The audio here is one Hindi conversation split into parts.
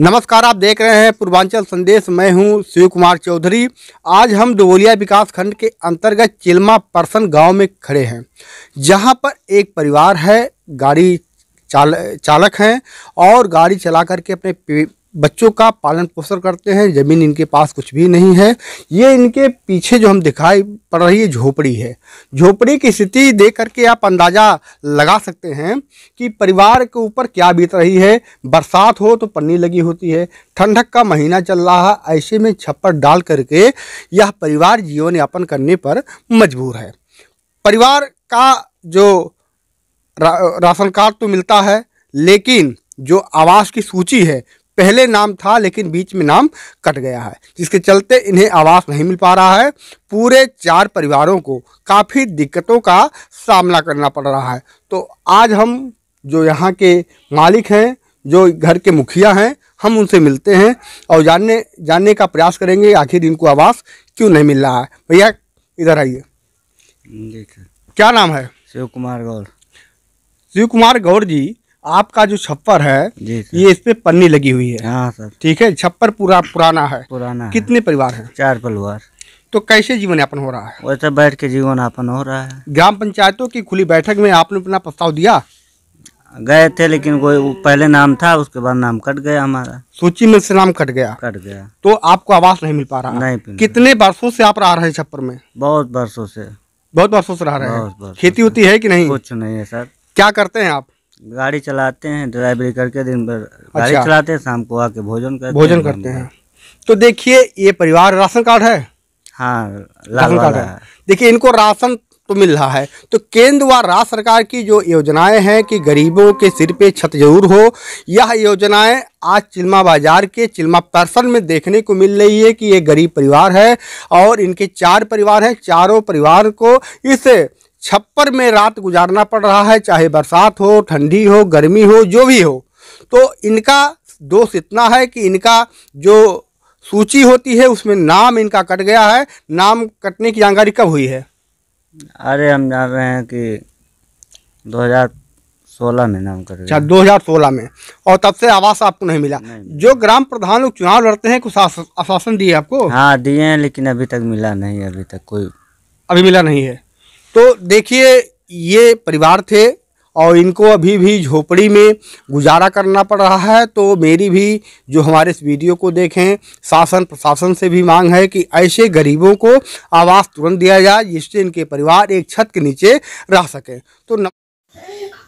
नमस्कार आप देख रहे हैं पूर्वांचल संदेश मैं हूं शिव कुमार चौधरी आज हम डुबोलिया विकास खंड के अंतर्गत चिल्मा परसन गांव में खड़े हैं जहां पर एक परिवार है गाड़ी चाल चालक हैं और गाड़ी चला करके अपने बच्चों का पालन पोषण करते हैं ज़मीन इनके पास कुछ भी नहीं है ये इनके पीछे जो हम दिखाई पड़ रही है झोपड़ी है झोपड़ी की स्थिति देख करके आप अंदाज़ा लगा सकते हैं कि परिवार के ऊपर क्या बीत रही है बरसात हो तो पन्नी लगी होती है ठंडक का महीना चल रहा है ऐसे में छप्पर डाल करके यह परिवार जीवन यापन करने पर मजबूर है परिवार का जो रा, राशन कार्ड तो मिलता है लेकिन जो आवास की सूची है पहले नाम था लेकिन बीच में नाम कट गया है जिसके चलते इन्हें आवास नहीं मिल पा रहा है पूरे चार परिवारों को काफ़ी दिक्कतों का सामना करना पड़ रहा है तो आज हम जो यहाँ के मालिक हैं जो घर के मुखिया हैं हम उनसे मिलते हैं और जानने जानने का प्रयास करेंगे आखिर इनको आवास क्यों नहीं मिल रहा है भैया इधर आइए क्या नाम है शिव कुमार गौर शिव कुमार गौर जी आपका जो छप्पर है ये इस पे पन्नी लगी हुई है हाँ ठीक है छप्पर पूरा पुराना है पुराना कितने परिवार है चार परिवार तो कैसे जीवन यापन हो रहा है वैसे बैठ के जीवन यापन हो रहा है ग्राम पंचायतों की खुली बैठक में आपने अपना प्रस्ताव दिया गए थे लेकिन कोई पहले नाम था उसके बाद नाम कट गया हमारा सूची में से नाम कट गया कट गया तो आपको आवास नहीं मिल पा रहा नहीं कितने वर्षों से आप रह रहे हैं छप्पर में बहुत वर्षों से बहुत वर्षों से रह रहे हैं खेती होती है कि नहीं कुछ नहीं है सर क्या करते हैं आप गाड़ी चलाते हैं ड्राइवरी करके दिन भर गाड़ी अच्छा। चलाते हैं शाम को आके भोजन करते भोजन करते हैं तो देखिए ये परिवार राशन कार्ड है हाँ राशन कार्ड है देखिए इनको राशन तो मिल रहा है तो केंद्र व राज्य सरकार की जो योजनाएं हैं कि गरीबों के सिर पे छत जरूर हो यह योजनाएं आज चिल्मा बाजार के चिल्मा पर्सन में देखने को मिल रही है कि ये गरीब परिवार है और इनके चार परिवार हैं चारों परिवार को इस छप्पर में रात गुजारना पड़ रहा है चाहे बरसात हो ठंडी हो गर्मी हो जो भी हो तो इनका दोष इतना है कि इनका जो सूची होती है उसमें नाम इनका कट गया है नाम कटने की जानकारी कब हुई है अरे हम जान रहे हैं कि 2016 में नाम कट गया अच्छा, हजार सोलह में और तब से आवास आपको नहीं मिला नहीं। जो ग्राम प्रधान लोग चुनाव लड़ते हैं कुछ आश्वासन दिए आपको हाँ दिए हैं लेकिन अभी तक मिला नहीं अभी तक कोई अभी मिला नहीं है तो देखिए ये परिवार थे और इनको अभी भी झोपड़ी में गुजारा करना पड़ रहा है तो मेरी भी जो हमारे इस वीडियो को देखें शासन प्रशासन से भी मांग है कि ऐसे गरीबों को आवास तुरंत दिया जाए जिससे इनके परिवार एक छत के नीचे रह सकें तो न...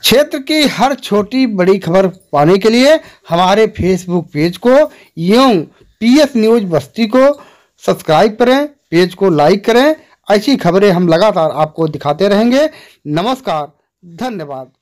क्षेत्र की हर छोटी बड़ी खबर पाने के लिए हमारे फेसबुक पेज को एवं पी न्यूज बस्ती को सब्सक्राइब करें पेज को लाइक करें ऐसी खबरें हम लगातार आपको दिखाते रहेंगे नमस्कार धन्यवाद